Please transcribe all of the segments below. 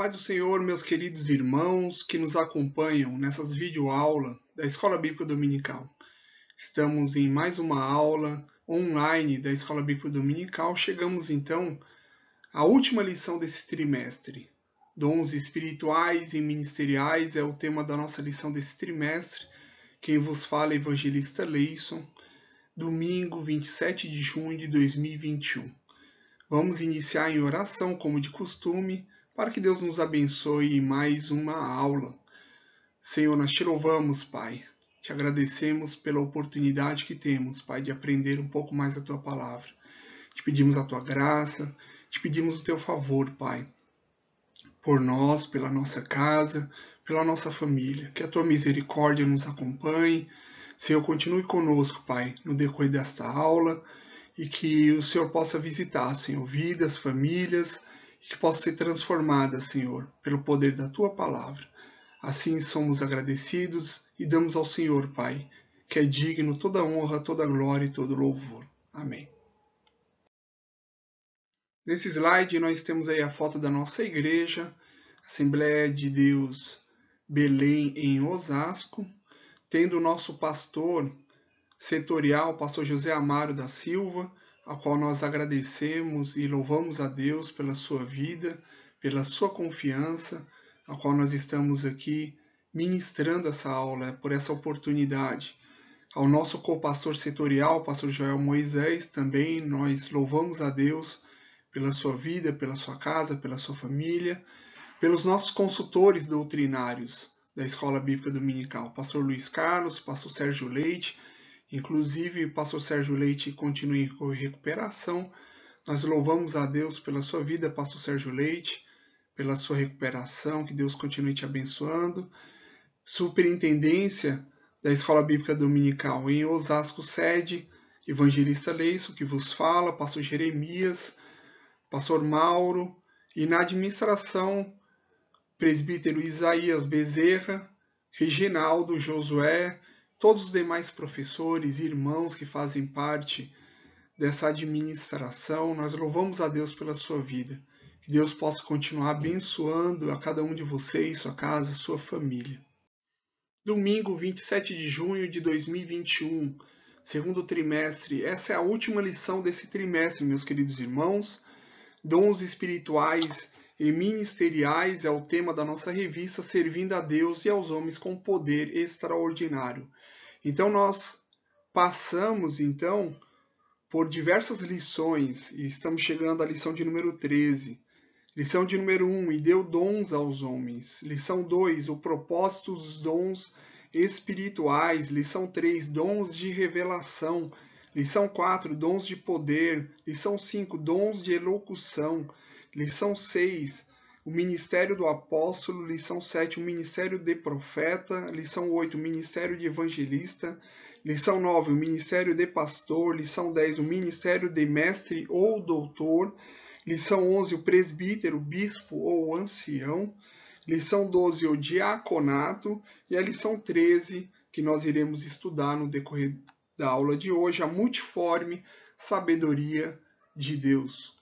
paz do Senhor, meus queridos irmãos que nos acompanham nessas videoaulas da Escola Bíblica Dominical. Estamos em mais uma aula online da Escola Bíblica Dominical. Chegamos então à última lição desse trimestre. Dons espirituais e ministeriais é o tema da nossa lição desse trimestre. Quem vos fala é Evangelista Leison, domingo 27 de junho de 2021. Vamos iniciar em oração, como de costume para que Deus nos abençoe em mais uma aula. Senhor, nós te louvamos, Pai. Te agradecemos pela oportunidade que temos, Pai, de aprender um pouco mais a tua palavra. Te pedimos a tua graça, te pedimos o teu favor, Pai, por nós, pela nossa casa, pela nossa família. Que a tua misericórdia nos acompanhe. Senhor, continue conosco, Pai, no decorrer desta aula e que o Senhor possa visitar, Senhor, vidas, famílias que possa ser transformada, Senhor, pelo poder da tua palavra. Assim somos agradecidos e damos ao Senhor, Pai, que é digno toda honra, toda glória e todo louvor. Amém. Nesse slide nós temos aí a foto da nossa igreja, Assembleia de Deus Belém em Osasco, tendo o nosso pastor setorial, pastor José Amaro da Silva, a qual nós agradecemos e louvamos a Deus pela sua vida, pela sua confiança, a qual nós estamos aqui ministrando essa aula, é por essa oportunidade. Ao nosso co-pastor setorial, pastor Joel Moisés, também nós louvamos a Deus pela sua vida, pela sua casa, pela sua família, pelos nossos consultores doutrinários da Escola Bíblica Dominical, pastor Luiz Carlos, pastor Sérgio Leite, Inclusive, pastor Sérgio Leite continua em recuperação. Nós louvamos a Deus pela sua vida, pastor Sérgio Leite, pela sua recuperação, que Deus continue te abençoando. Superintendência da Escola Bíblica Dominical em Osasco, sede, evangelista Leisso, que vos fala, pastor Jeremias, pastor Mauro, e na administração, presbítero Isaías Bezerra, Reginaldo Josué, todos os demais professores e irmãos que fazem parte dessa administração. Nós louvamos a Deus pela sua vida. Que Deus possa continuar abençoando a cada um de vocês, sua casa, sua família. Domingo, 27 de junho de 2021, segundo trimestre. Essa é a última lição desse trimestre, meus queridos irmãos. Dons espirituais e ministeriais é o tema da nossa revista Servindo a Deus e aos homens com poder extraordinário. Então nós passamos então por diversas lições e estamos chegando à lição de número 13. Lição de número 1, e deu dons aos homens. Lição 2, o propósito dos dons espirituais. Lição 3, dons de revelação. Lição 4, dons de poder. Lição 5, dons de elocução. Lição 6, o ministério do apóstolo, lição 7, o ministério de profeta, lição 8, o ministério de evangelista, lição 9, o ministério de pastor, lição 10, o ministério de mestre ou doutor, lição 11, o presbítero, bispo ou ancião, lição 12, o diaconato, e a lição 13, que nós iremos estudar no decorrer da aula de hoje, a multiforme sabedoria de Deus.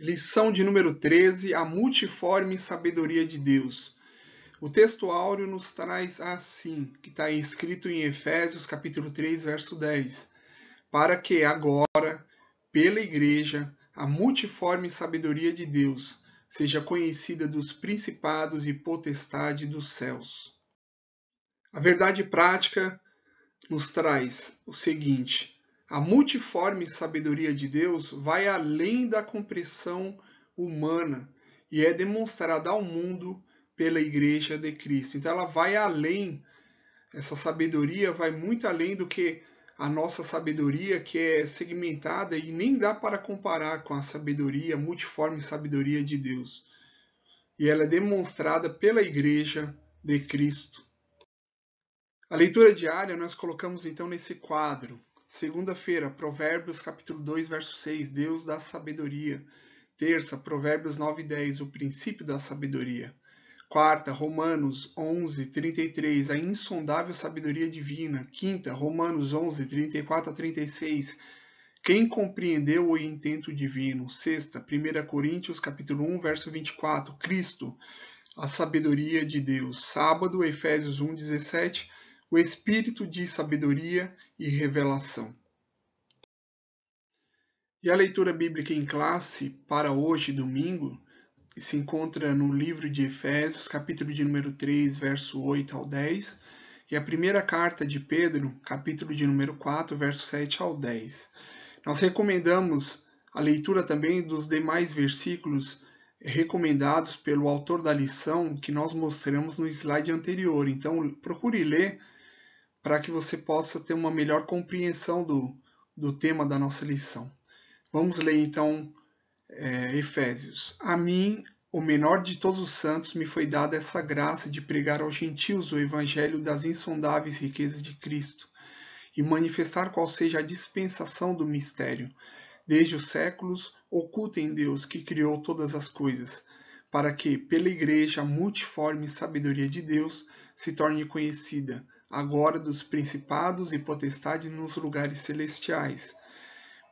Lição de número 13: A multiforme sabedoria de Deus. O texto áureo nos traz assim, que está escrito em Efésios capítulo 3, verso 10, para que agora, pela igreja, a multiforme sabedoria de Deus seja conhecida dos principados e potestade dos céus. A verdade prática nos traz o seguinte: a multiforme sabedoria de Deus vai além da compreensão humana e é demonstrada ao mundo pela Igreja de Cristo. Então ela vai além, essa sabedoria vai muito além do que a nossa sabedoria, que é segmentada e nem dá para comparar com a sabedoria, multiforme sabedoria de Deus. E ela é demonstrada pela Igreja de Cristo. A leitura diária nós colocamos então nesse quadro, Segunda-feira, Provérbios capítulo 2, verso 6, Deus da sabedoria. Terça, Provérbios 9 e 10, o princípio da sabedoria. Quarta, Romanos 11, 33, a insondável sabedoria divina. Quinta, Romanos 11, 34 a 36, quem compreendeu o intento divino. Sexta, 1 Coríntios capítulo 1, verso 24, Cristo, a sabedoria de Deus. Sábado, Efésios 1, 17, o espírito de sabedoria e revelação. E a leitura bíblica em classe para hoje, domingo, se encontra no livro de Efésios, capítulo de número 3, verso 8 ao 10, e a primeira carta de Pedro, capítulo de número 4, verso 7 ao 10. Nós recomendamos a leitura também dos demais versículos recomendados pelo autor da lição que nós mostramos no slide anterior. Então, procure ler para que você possa ter uma melhor compreensão do, do tema da nossa lição. Vamos ler então é, Efésios. A mim, o menor de todos os santos, me foi dada essa graça de pregar aos gentios o evangelho das insondáveis riquezas de Cristo e manifestar qual seja a dispensação do mistério. Desde os séculos, oculta em Deus que criou todas as coisas, para que, pela Igreja, a multiforme sabedoria de Deus se torne conhecida agora dos principados e potestades nos lugares celestiais.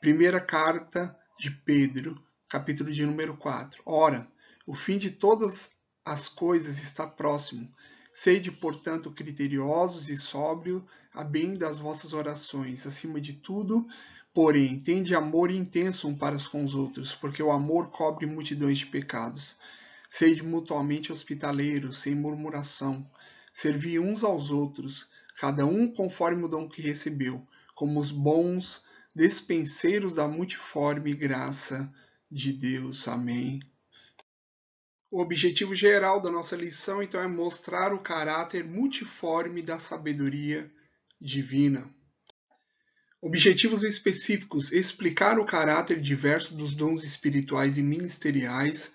Primeira carta de Pedro, capítulo de número 4. Ora, o fim de todas as coisas está próximo. Sede, portanto, criteriosos e sóbrios, a bem das vossas orações. Acima de tudo, porém, tende amor intenso um para com os outros, porque o amor cobre multidões de pecados. Sede mutuamente hospitaleiros, sem murmuração. Servi uns aos outros, cada um conforme o dom que recebeu, como os bons despenseiros da multiforme graça de Deus. Amém. O objetivo geral da nossa lição, então, é mostrar o caráter multiforme da sabedoria divina. Objetivos específicos: explicar o caráter diverso dos dons espirituais e ministeriais,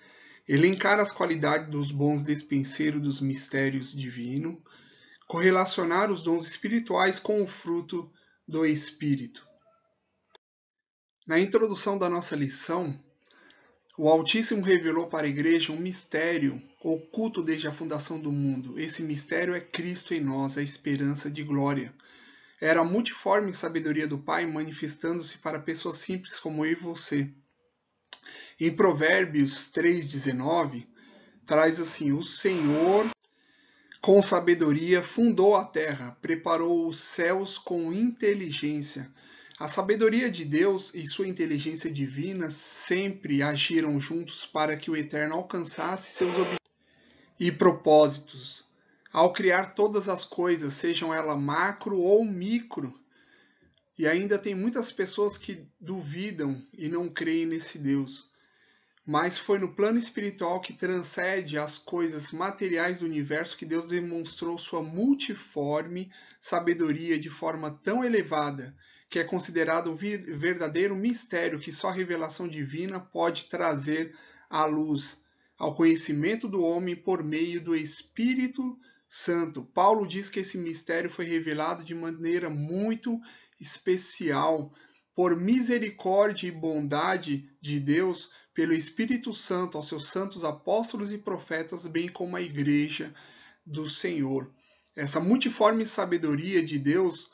elencar as qualidades dos bons despenseiros dos mistérios divinos, correlacionar os dons espirituais com o fruto do Espírito. Na introdução da nossa lição, o Altíssimo revelou para a Igreja um mistério oculto desde a fundação do mundo. Esse mistério é Cristo em nós, a esperança de glória. Era a multiforme sabedoria do Pai manifestando-se para pessoas simples como eu e você. Em Provérbios 3,19, traz assim: O Senhor com sabedoria fundou a terra, preparou os céus com inteligência. A sabedoria de Deus e sua inteligência divina sempre agiram juntos para que o Eterno alcançasse seus objetivos e propósitos. Ao criar todas as coisas, sejam elas macro ou micro, e ainda tem muitas pessoas que duvidam e não creem nesse Deus mas foi no plano espiritual que transcende as coisas materiais do universo que Deus demonstrou sua multiforme sabedoria de forma tão elevada que é considerado um verdadeiro mistério que só a revelação divina pode trazer à luz, ao conhecimento do homem por meio do Espírito Santo. Paulo diz que esse mistério foi revelado de maneira muito especial por misericórdia e bondade de Deus pelo Espírito Santo aos seus santos apóstolos e profetas, bem como à igreja do Senhor. Essa multiforme sabedoria de Deus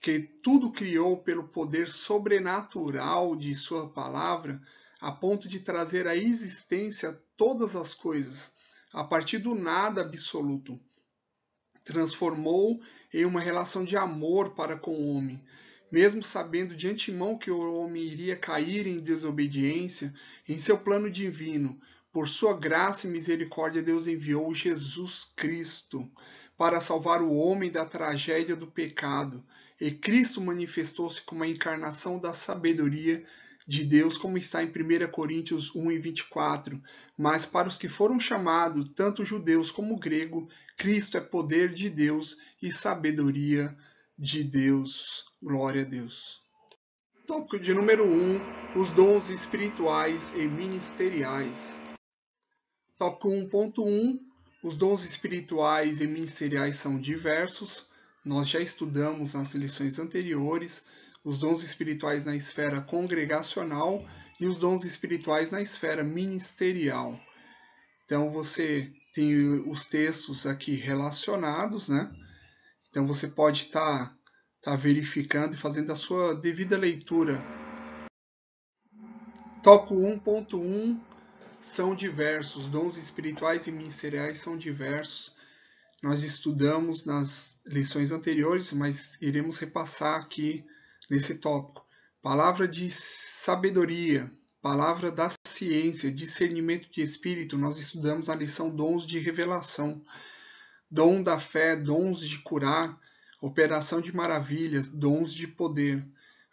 que tudo criou pelo poder sobrenatural de sua palavra, a ponto de trazer à existência todas as coisas, a partir do nada absoluto. Transformou em uma relação de amor para com o homem, mesmo sabendo de antemão que o homem iria cair em desobediência, em seu plano divino, por sua graça e misericórdia, Deus enviou Jesus Cristo para salvar o homem da tragédia do pecado. E Cristo manifestou-se como a encarnação da sabedoria de Deus, como está em 1 Coríntios 1 e 24. Mas para os que foram chamados, tanto judeus como grego, Cristo é poder de Deus e sabedoria de Deus. Glória a Deus. Tópico de número 1: um, os dons espirituais e ministeriais. Tópico 1.1: os dons espirituais e ministeriais são diversos. Nós já estudamos nas lições anteriores os dons espirituais na esfera congregacional e os dons espirituais na esfera ministerial. Então você tem os textos aqui relacionados, né? Então você pode estar tá está verificando e fazendo a sua devida leitura. Tópico 1.1 são diversos, dons espirituais e ministeriais são diversos. Nós estudamos nas lições anteriores, mas iremos repassar aqui nesse tópico. Palavra de sabedoria, palavra da ciência, discernimento de espírito, nós estudamos na lição dons de revelação, dom da fé, dons de curar, operação de maravilhas, dons de poder,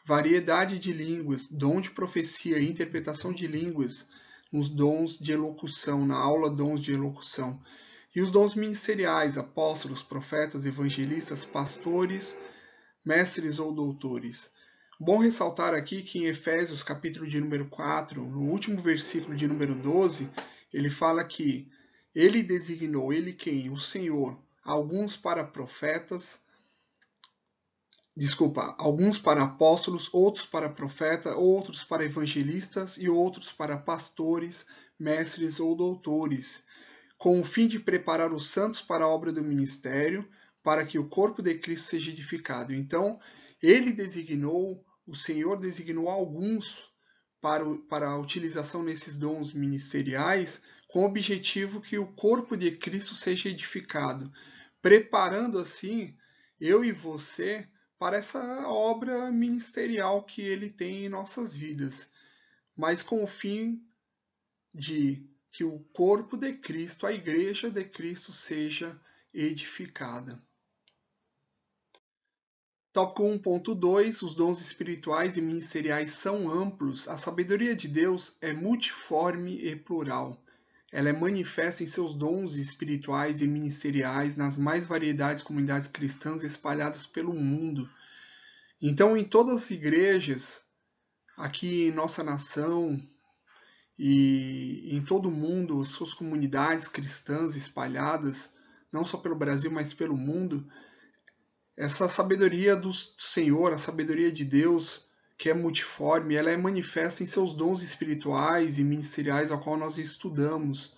variedade de línguas, dom de profecia e interpretação de línguas, nos dons de elocução, na aula dons de elocução, e os dons ministeriais, apóstolos, profetas, evangelistas, pastores, mestres ou doutores. Bom ressaltar aqui que em Efésios, capítulo de número 4, no último versículo de número 12, ele fala que ele designou, ele quem? O Senhor, alguns para profetas, desculpa, alguns para apóstolos, outros para profeta, outros para evangelistas e outros para pastores, mestres ou doutores, com o fim de preparar os santos para a obra do ministério, para que o corpo de Cristo seja edificado. Então, ele designou, o Senhor designou alguns para, para a utilização nesses dons ministeriais, com o objetivo que o corpo de Cristo seja edificado, preparando assim eu e você para essa obra ministerial que ele tem em nossas vidas, mas com o fim de que o corpo de Cristo, a igreja de Cristo, seja edificada. Tópico 1.2: Os dons espirituais e ministeriais são amplos. A sabedoria de Deus é multiforme e plural. Ela é manifesta em seus dons espirituais e ministeriais nas mais variedades comunidades cristãs espalhadas pelo mundo. Então, em todas as igrejas, aqui em nossa nação e em todo o mundo, suas comunidades cristãs espalhadas, não só pelo Brasil, mas pelo mundo, essa sabedoria do Senhor, a sabedoria de Deus, que é multiforme, ela é manifesta em seus dons espirituais e ministeriais, ao qual nós estudamos,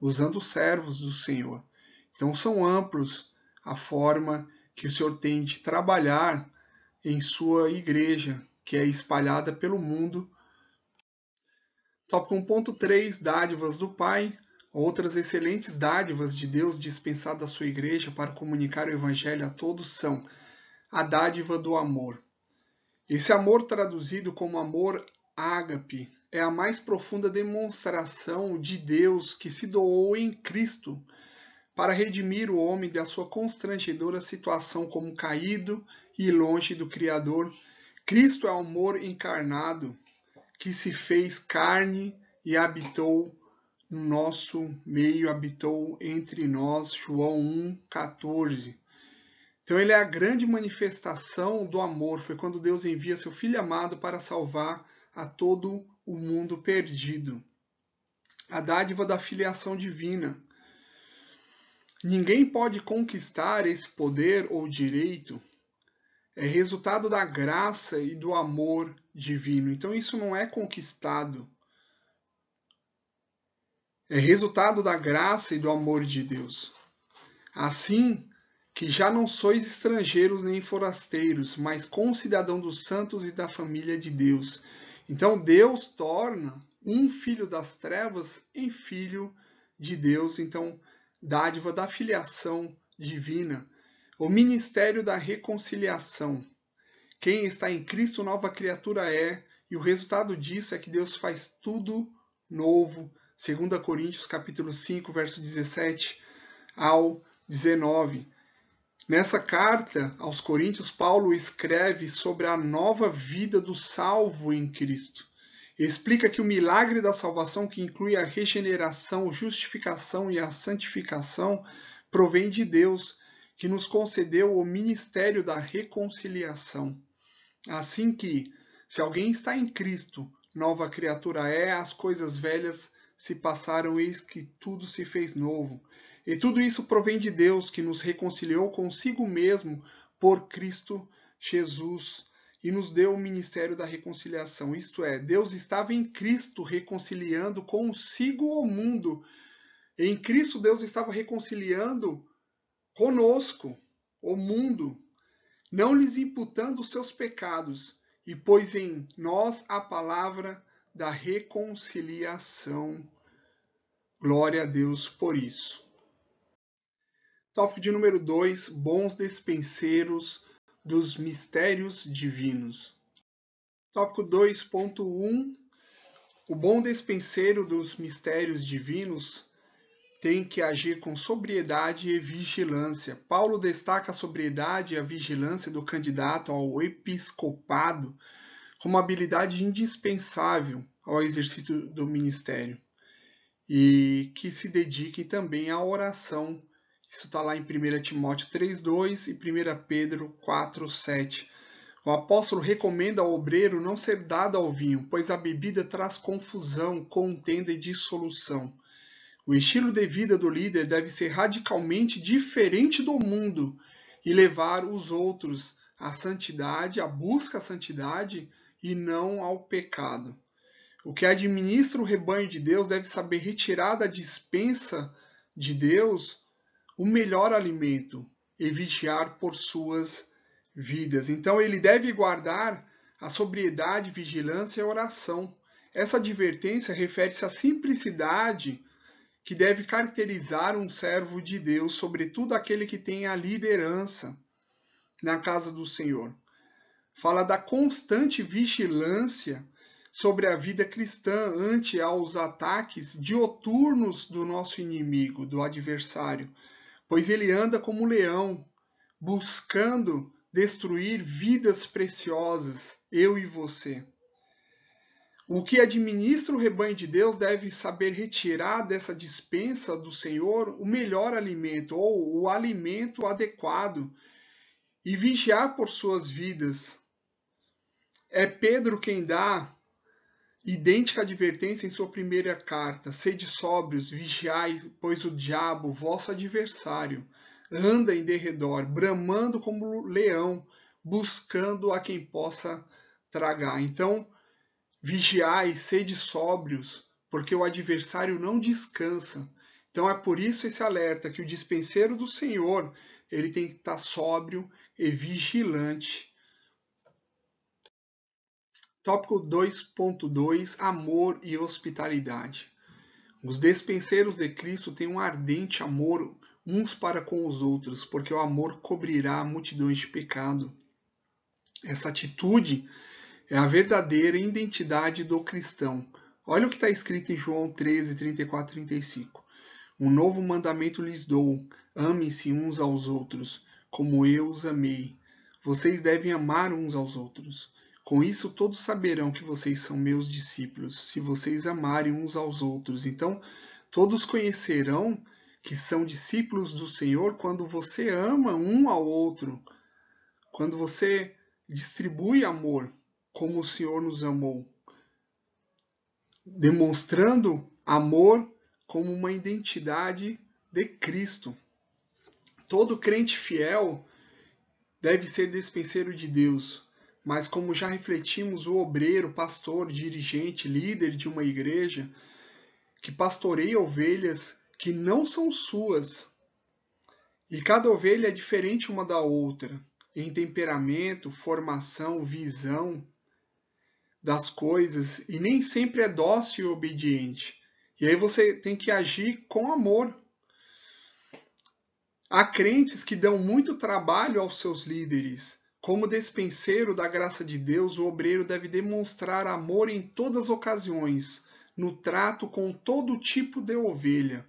usando os servos do Senhor. Então, são amplos a forma que o Senhor tem de trabalhar em sua igreja, que é espalhada pelo mundo. Tópico 1.3: Dádivas do Pai. Outras excelentes dádivas de Deus dispensadas à sua igreja para comunicar o Evangelho a todos são a dádiva do amor. Esse amor traduzido como amor ágape é a mais profunda demonstração de Deus que se doou em Cristo para redimir o homem da sua constrangedora situação como caído e longe do Criador. Cristo é o amor encarnado que se fez carne e habitou no nosso meio, habitou entre nós. João 1,14. Então ele é a grande manifestação do amor, foi quando Deus envia seu filho amado para salvar a todo o mundo perdido. A dádiva da filiação divina. Ninguém pode conquistar esse poder ou direito. É resultado da graça e do amor divino. Então isso não é conquistado. É resultado da graça e do amor de Deus. Assim, que já não sois estrangeiros nem forasteiros, mas concidadão dos santos e da família de Deus. Então Deus torna um filho das trevas em filho de Deus, então dádiva da filiação divina, o ministério da reconciliação. Quem está em Cristo nova criatura é, e o resultado disso é que Deus faz tudo novo. 2 Coríntios capítulo 5, verso 17 ao 19. Nessa carta aos Coríntios, Paulo escreve sobre a nova vida do salvo em Cristo. Explica que o milagre da salvação, que inclui a regeneração, justificação e a santificação, provém de Deus, que nos concedeu o ministério da reconciliação. Assim que, se alguém está em Cristo, nova criatura é, as coisas velhas se passaram, eis que tudo se fez novo. E tudo isso provém de Deus, que nos reconciliou consigo mesmo por Cristo Jesus e nos deu o ministério da reconciliação. Isto é, Deus estava em Cristo reconciliando consigo o mundo. Em Cristo, Deus estava reconciliando conosco o mundo, não lhes imputando os seus pecados, e pois em nós a palavra da reconciliação. Glória a Deus por isso. Top de número 2, bons despenseiros dos mistérios divinos. Tópico 2.1, o bom despenseiro dos mistérios divinos tem que agir com sobriedade e vigilância. Paulo destaca a sobriedade e a vigilância do candidato ao episcopado como habilidade indispensável ao exercício do ministério e que se dedique também à oração isso está lá em 1 Timóteo 3,2 e 1 Pedro 4,7. O apóstolo recomenda ao obreiro não ser dado ao vinho, pois a bebida traz confusão, contenda e dissolução. O estilo de vida do líder deve ser radicalmente diferente do mundo e levar os outros à santidade, à busca à santidade e não ao pecado. O que administra o rebanho de Deus deve saber retirar da dispensa de Deus o melhor alimento e vigiar por suas vidas. Então ele deve guardar a sobriedade, vigilância e oração. Essa advertência refere-se à simplicidade que deve caracterizar um servo de Deus, sobretudo aquele que tem a liderança na casa do Senhor. Fala da constante vigilância sobre a vida cristã ante aos ataques dioturnos do nosso inimigo, do adversário, pois ele anda como um leão, buscando destruir vidas preciosas, eu e você. O que administra o rebanho de Deus deve saber retirar dessa dispensa do Senhor o melhor alimento ou o alimento adequado e vigiar por suas vidas. É Pedro quem dá Idêntica advertência em sua primeira carta: sede sóbrios, vigiai, pois o diabo, vosso adversário, anda em derredor, bramando como leão, buscando a quem possa tragar. Então, vigiai, sede sóbrios, porque o adversário não descansa. Então é por isso esse alerta que o dispenseiro do Senhor, ele tem que estar sóbrio e vigilante Tópico 2.2 Amor e hospitalidade. Os despenseiros de Cristo têm um ardente amor uns para com os outros, porque o amor cobrirá multidões de pecado. Essa atitude é a verdadeira identidade do cristão. Olha o que está escrito em João 13, 34 35. Um novo mandamento lhes dou: amem-se uns aos outros, como eu os amei. Vocês devem amar uns aos outros. Com isso, todos saberão que vocês são meus discípulos, se vocês amarem uns aos outros. Então, todos conhecerão que são discípulos do Senhor quando você ama um ao outro, quando você distribui amor, como o Senhor nos amou, demonstrando amor como uma identidade de Cristo. Todo crente fiel deve ser despenseiro de Deus, mas como já refletimos, o obreiro, pastor, dirigente, líder de uma igreja que pastoreia ovelhas que não são suas. E cada ovelha é diferente uma da outra, em temperamento, formação, visão das coisas, e nem sempre é dócil e obediente. E aí você tem que agir com amor. Há crentes que dão muito trabalho aos seus líderes como despenseiro da graça de Deus, o obreiro deve demonstrar amor em todas as ocasiões, no trato com todo tipo de ovelha.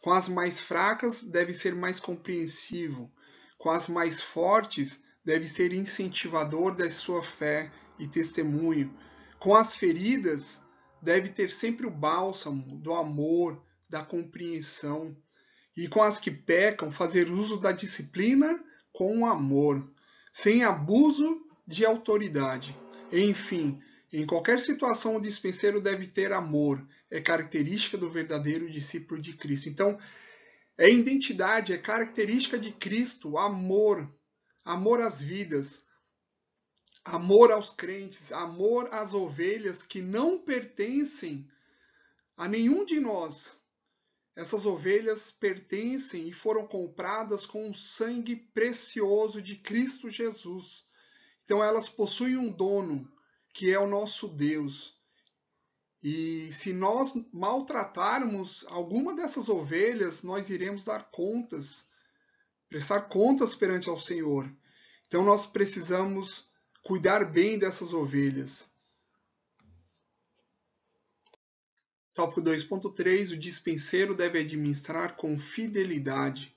Com as mais fracas, deve ser mais compreensivo. Com as mais fortes, deve ser incentivador da sua fé e testemunho. Com as feridas, deve ter sempre o bálsamo do amor, da compreensão. E com as que pecam, fazer uso da disciplina com amor sem abuso de autoridade. Enfim, em qualquer situação, o dispenseiro deve ter amor, é característica do verdadeiro discípulo de Cristo. Então, é identidade, é característica de Cristo, amor, amor às vidas, amor aos crentes, amor às ovelhas que não pertencem a nenhum de nós, essas ovelhas pertencem e foram compradas com o sangue precioso de Cristo Jesus. Então elas possuem um dono, que é o nosso Deus. E se nós maltratarmos alguma dessas ovelhas, nós iremos dar contas, prestar contas perante ao Senhor. Então nós precisamos cuidar bem dessas ovelhas. Tópico 2.3: O dispenseiro deve administrar com fidelidade.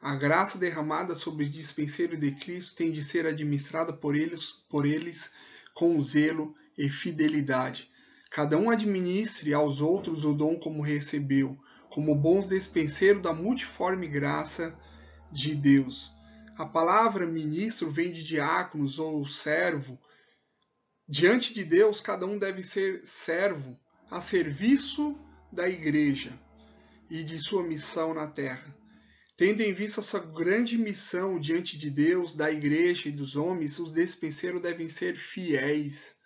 A graça derramada sobre o dispenseiro de Cristo tem de ser administrada por eles, por eles com zelo e fidelidade. Cada um administre aos outros o dom como recebeu, como bons dispenseiros da multiforme graça de Deus. A palavra ministro vem de diáconos ou servo. Diante de Deus, cada um deve ser servo, a serviço da Igreja e de sua missão na terra. Tendo em vista essa grande missão diante de Deus, da Igreja e dos homens, os despenseiros devem ser fiéis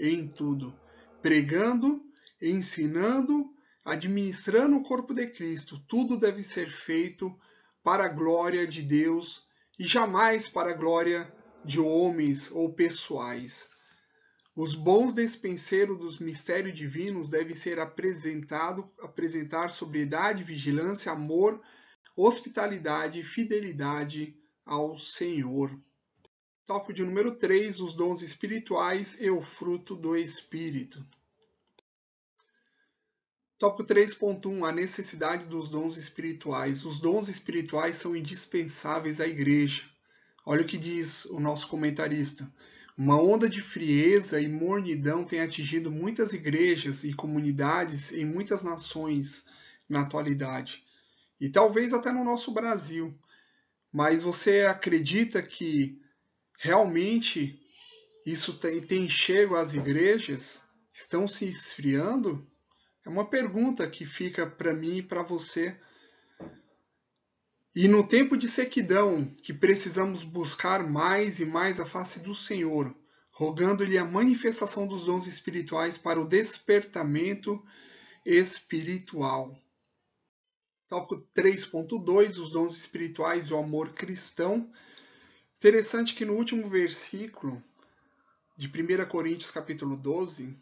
em tudo, pregando, ensinando, administrando o corpo de Cristo. Tudo deve ser feito para a glória de Deus e jamais para a glória de homens ou pessoais. Os bons despenseiros dos mistérios divinos devem ser apresentado, apresentar sobriedade, vigilância, amor, hospitalidade e fidelidade ao Senhor. Tópico de número 3, os dons espirituais e o fruto do Espírito. Tópico 3.1, a necessidade dos dons espirituais. Os dons espirituais são indispensáveis à igreja. Olha o que diz o nosso comentarista. Uma onda de frieza e mornidão tem atingido muitas igrejas e comunidades em muitas nações na atualidade, e talvez até no nosso Brasil. Mas você acredita que realmente isso tem, tem chego às igrejas? Estão se esfriando? É uma pergunta que fica para mim e para você e no tempo de sequidão, que precisamos buscar mais e mais a face do Senhor, rogando-lhe a manifestação dos dons espirituais para o despertamento espiritual. Tópico 3.2, os dons espirituais e o amor cristão. Interessante que no último versículo de 1 Coríntios capítulo 12,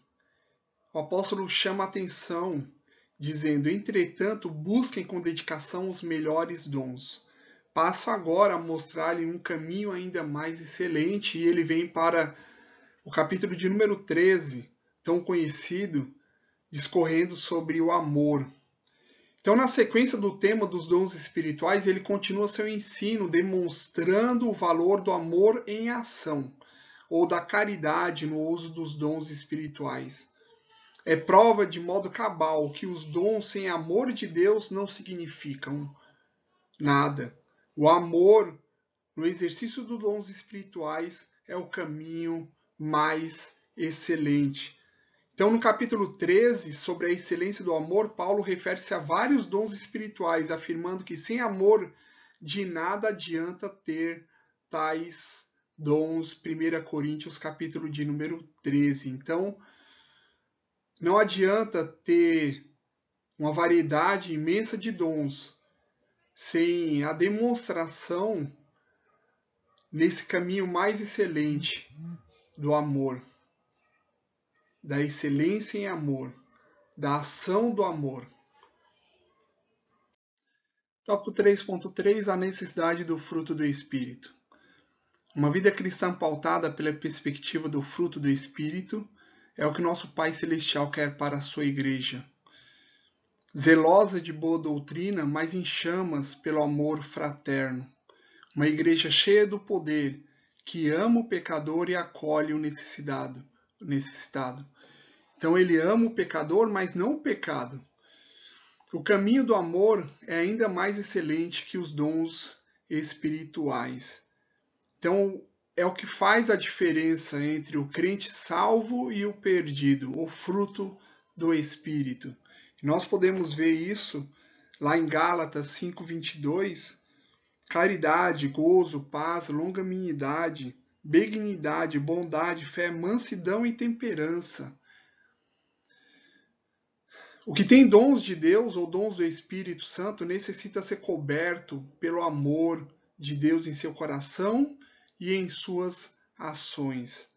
o apóstolo chama a atenção dizendo: Entretanto, busquem com dedicação os melhores dons. Passo agora a mostrar-lhe um caminho ainda mais excelente, e ele vem para o capítulo de número 13, tão conhecido, discorrendo sobre o amor. Então, na sequência do tema dos dons espirituais, ele continua seu ensino demonstrando o valor do amor em ação, ou da caridade no uso dos dons espirituais é prova de modo cabal que os dons sem amor de Deus não significam nada. O amor no exercício dos dons espirituais é o caminho mais excelente. Então, no capítulo 13, sobre a excelência do amor, Paulo refere-se a vários dons espirituais, afirmando que sem amor de nada adianta ter tais dons. 1 Coríntios, capítulo de número 13. Então, não adianta ter uma variedade imensa de dons sem a demonstração nesse caminho mais excelente do amor, da excelência em amor, da ação do amor. Tópico 3.3 A necessidade do fruto do Espírito. Uma vida cristã pautada pela perspectiva do fruto do Espírito é o que nosso Pai Celestial quer para a sua igreja. Zelosa de boa doutrina, mas em chamas pelo amor fraterno. Uma igreja cheia do poder, que ama o pecador e acolhe o necessitado. necessitado. Então ele ama o pecador, mas não o pecado. O caminho do amor é ainda mais excelente que os dons espirituais. Então, é o que faz a diferença entre o crente salvo e o perdido, o fruto do Espírito. Nós podemos ver isso lá em Gálatas 5:22, claridade, gozo, paz, longanimidade, benignidade, bondade, fé, mansidão e temperança. O que tem dons de Deus ou dons do Espírito Santo necessita ser coberto pelo amor de Deus em seu coração e em suas ações.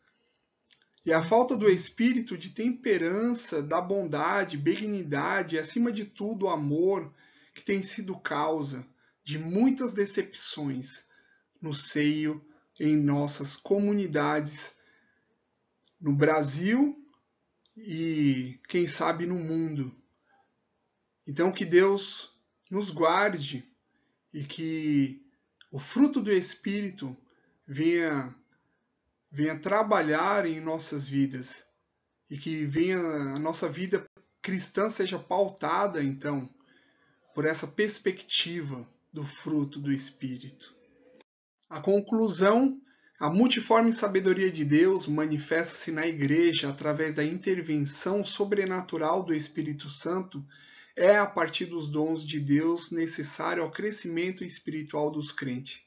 E a falta do espírito de temperança, da bondade, benignidade e, acima de tudo, amor, que tem sido causa de muitas decepções no seio, em nossas comunidades, no Brasil e, quem sabe, no mundo. Então, que Deus nos guarde e que o fruto do Espírito venha, venha trabalhar em nossas vidas e que venha a nossa vida cristã seja pautada então por essa perspectiva do fruto do Espírito. A conclusão, a multiforme sabedoria de Deus manifesta-se na Igreja através da intervenção sobrenatural do Espírito Santo, é a partir dos dons de Deus necessário ao crescimento espiritual dos crentes.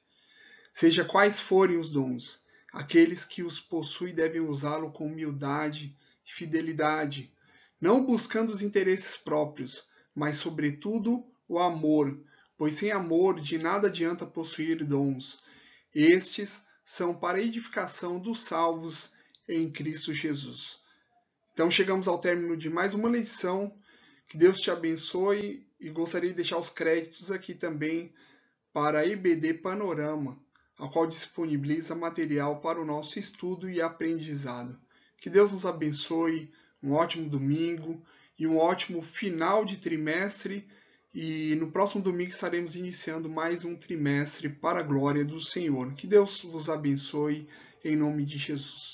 Seja quais forem os dons, aqueles que os possuem devem usá-lo com humildade e fidelidade, não buscando os interesses próprios, mas, sobretudo, o amor, pois sem amor de nada adianta possuir dons. Estes são para a edificação dos salvos em Cristo Jesus. Então chegamos ao término de mais uma lição. Que Deus te abençoe e gostaria de deixar os créditos aqui também para a IBD Panorama a qual disponibiliza material para o nosso estudo e aprendizado. Que Deus nos abençoe, um ótimo domingo e um ótimo final de trimestre. E no próximo domingo estaremos iniciando mais um trimestre para a glória do Senhor. Que Deus vos abençoe em nome de Jesus.